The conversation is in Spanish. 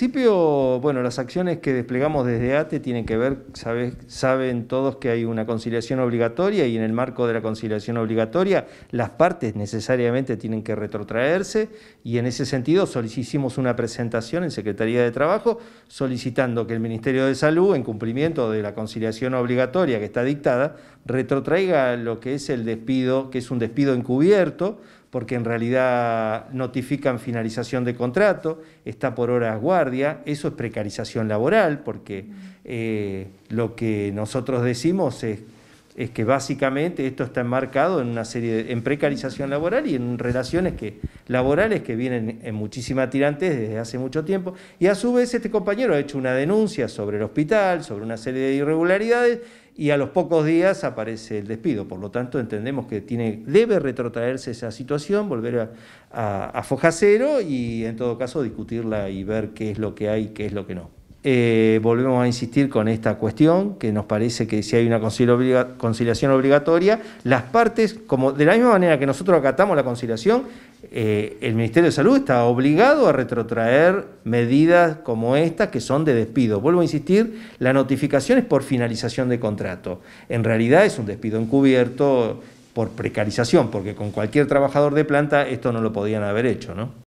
principio, bueno, las acciones que desplegamos desde ATE tienen que ver, saben todos que hay una conciliación obligatoria y en el marco de la conciliación obligatoria las partes necesariamente tienen que retrotraerse y en ese sentido hicimos una presentación en Secretaría de Trabajo solicitando que el Ministerio de Salud, en cumplimiento de la conciliación obligatoria que está dictada, retrotraiga lo que es el despido, que es un despido encubierto, porque en realidad notifican finalización de contrato, está por horas guardia, eso es precarización laboral, porque mm. eh, lo que nosotros decimos es es que básicamente esto está enmarcado en una serie de, en precarización laboral y en relaciones que, laborales que vienen en muchísima tirantes desde hace mucho tiempo. Y a su vez este compañero ha hecho una denuncia sobre el hospital, sobre una serie de irregularidades y a los pocos días aparece el despido. Por lo tanto, entendemos que tiene, debe retrotraerse esa situación, volver a, a, a foja cero y en todo caso discutirla y ver qué es lo que hay y qué es lo que no eh, volvemos a insistir con esta cuestión, que nos parece que si hay una conciliación obligatoria, las partes, como de la misma manera que nosotros acatamos la conciliación, eh, el Ministerio de Salud está obligado a retrotraer medidas como estas que son de despido. Vuelvo a insistir, la notificación es por finalización de contrato. En realidad es un despido encubierto por precarización, porque con cualquier trabajador de planta esto no lo podían haber hecho, ¿no?